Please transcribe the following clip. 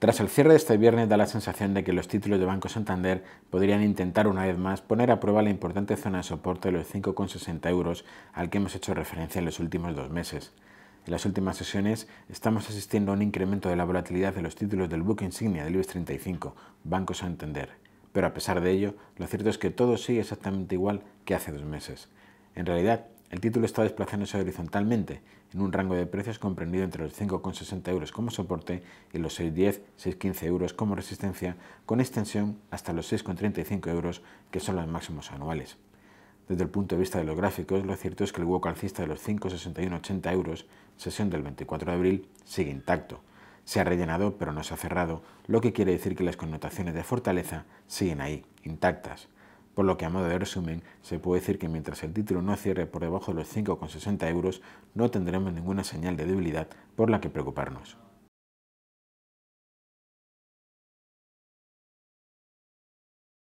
Tras el cierre de este viernes da la sensación de que los títulos de Banco Santander podrían intentar una vez más poner a prueba la importante zona de soporte de los 5,60 euros al que hemos hecho referencia en los últimos dos meses. En las últimas sesiones estamos asistiendo a un incremento de la volatilidad de los títulos del buque insignia del IBEX 35, Banco Santander. Pero a pesar de ello, lo cierto es que todo sigue exactamente igual que hace dos meses. En realidad, el título está desplazándose horizontalmente, en un rango de precios comprendido entre los 5,60 euros como soporte y los 6,10-6,15 euros como resistencia, con extensión hasta los 6,35 euros, que son los máximos anuales. Desde el punto de vista de los gráficos, lo cierto es que el hueco alcista de los 5,61-80 euros, sesión del 24 de abril, sigue intacto. Se ha rellenado pero no se ha cerrado, lo que quiere decir que las connotaciones de fortaleza siguen ahí, intactas. Por lo que a modo de resumen, se puede decir que mientras el título no cierre por debajo de los 5,60 euros, no tendremos ninguna señal de debilidad por la que preocuparnos.